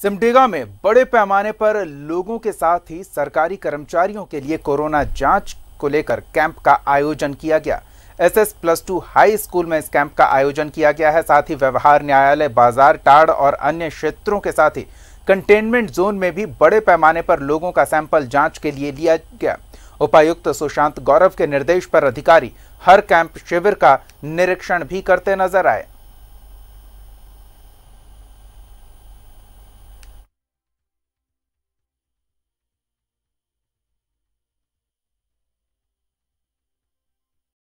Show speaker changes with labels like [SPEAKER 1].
[SPEAKER 1] सिमडेगा में बड़े पैमाने पर लोगों के साथ ही सरकारी कर्मचारियों के लिए कोरोना जांच को लेकर कैंप का आयोजन किया गया S S plus two high school में इस कैंप का आयोजन किया गया है साथ ही व्यवहार न्यायालय बाजार टाड़ और अन्य क्षेत्रों के साथ ही कंटेनमेंट जोन में भी बड़े पैमाने पर लोगों का सैंपल जांच के लिए लिया गया उपायुक्त सुशांत गौरव के निर्देश पर अधिकारी हर कैंप शिविर का निरीक्षण भी करते नजर आए